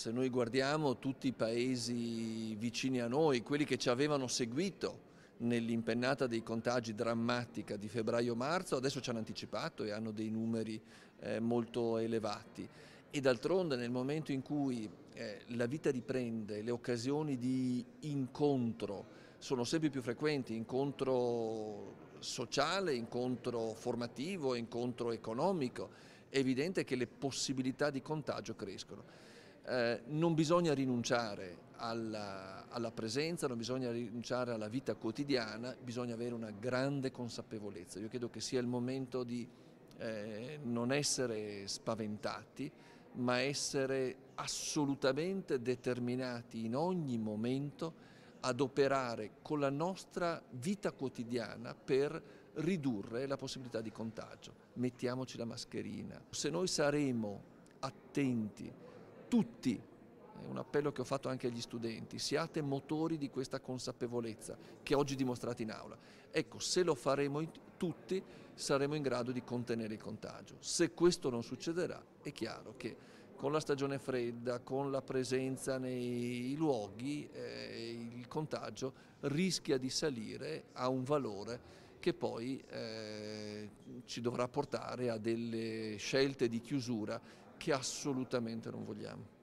Se noi guardiamo tutti i paesi vicini a noi, quelli che ci avevano seguito nell'impennata dei contagi drammatica di febbraio-marzo, adesso ci hanno anticipato e hanno dei numeri eh, molto elevati. E d'altronde nel momento in cui eh, la vita riprende, le occasioni di incontro sono sempre più frequenti, incontro sociale, incontro formativo, incontro economico, è evidente che le possibilità di contagio crescono. Eh, non bisogna rinunciare alla, alla, presenza, non bisogna rinunciare alla vita quotidiana, bisogna avere una grande consapevolezza. Io credo che sia il momento di eh, non essere spaventati, ma essere assolutamente determinati in ogni momento ad operare con la nostra vita quotidiana per ridurre la possibilità di contagio. Mettiamoci la mascherina. Se noi saremo attenti tutti, è un appello che ho fatto anche agli studenti, siate motori di questa consapevolezza che oggi dimostrate in aula. Ecco, se lo faremo tutti saremo in grado di contenere il contagio. Se questo non succederà è chiaro che con la stagione fredda, con la presenza nei luoghi, eh, il contagio rischia di salire a un valore che poi eh, ci dovrà portare a delle scelte di chiusura che assolutamente non vogliamo.